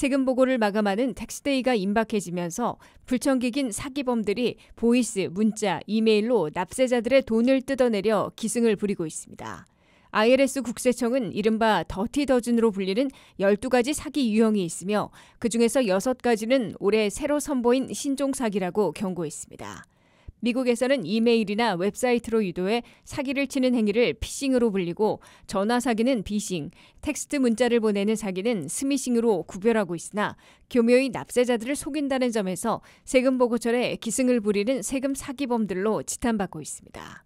세금 보고를 마감하는 텍스데이가 임박해지면서 불청객인 사기범들이 보이스, 문자, 이메일로 납세자들의 돈을 뜯어내려 기승을 부리고 있습니다. IRS 국세청은 이른바 더티 더준으로 불리는 12가지 사기 유형이 있으며 그중에서 6가지는 올해 새로 선보인 신종 사기라고 경고했습니다. 미국에서는 이메일이나 웹사이트로 유도해 사기를 치는 행위를 피싱으로 불리고 전화 사기는 비싱, 텍스트 문자를 보내는 사기는 스미싱으로 구별하고 있으나 교묘히 납세자들을 속인다는 점에서 세금 보고철에 기승을 부리는 세금 사기범들로 지탄받고 있습니다.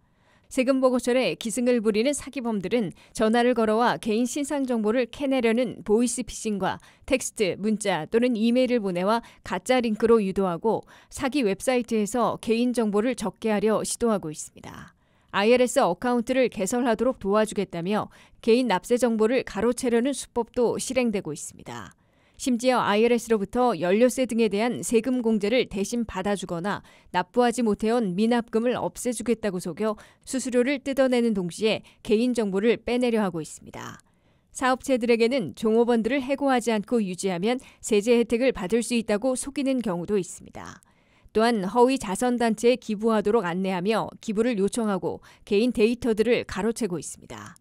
세금 보고철에 기승을 부리는 사기범들은 전화를 걸어와 개인 신상 정보를 캐내려는 보이스피싱과 텍스트, 문자 또는 이메일을 보내와 가짜 링크로 유도하고 사기 웹사이트에서 개인 정보를 적게 하려 시도하고 있습니다. IRS 어카운트를 개설하도록 도와주겠다며 개인 납세 정보를 가로채려는 수법도 실행되고 있습니다. 심지어 IRS로부터 연료세 등에 대한 세금 공제를 대신 받아주거나 납부하지 못해온 미납금을 없애주겠다고 속여 수수료를 뜯어내는 동시에 개인정보를 빼내려 하고 있습니다. 사업체들에게는 종업원들을 해고하지 않고 유지하면 세제 혜택을 받을 수 있다고 속이는 경우도 있습니다. 또한 허위 자선단체에 기부하도록 안내하며 기부를 요청하고 개인 데이터들을 가로채고 있습니다.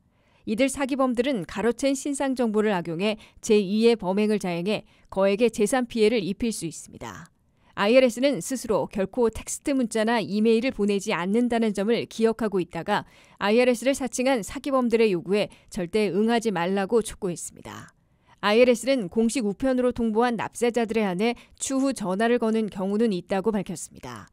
이들 사기범들은 가로챈 신상 정보를 악용해 제2의 범행을 자행해 거액의 재산 피해를 입힐 수 있습니다. IRS는 스스로 결코 텍스트 문자나 이메일을 보내지 않는다는 점을 기억하고 있다가 IRS를 사칭한 사기범들의 요구에 절대 응하지 말라고 촉구했습니다. IRS는 공식 우편으로 통보한 납세자들에 한해 추후 전화를 거는 경우는 있다고 밝혔습니다.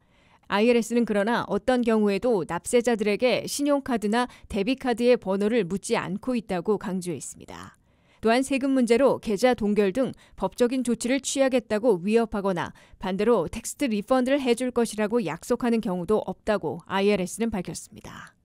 IRS는 그러나 어떤 경우에도 납세자들에게 신용카드나 데비카드의 번호를 묻지 않고 있다고 강조했습니다. 또한 세금 문제로 계좌 동결 등 법적인 조치를 취하겠다고 위협하거나 반대로 텍스트 리펀드를 해줄 것이라고 약속하는 경우도 없다고 IRS는 밝혔습니다.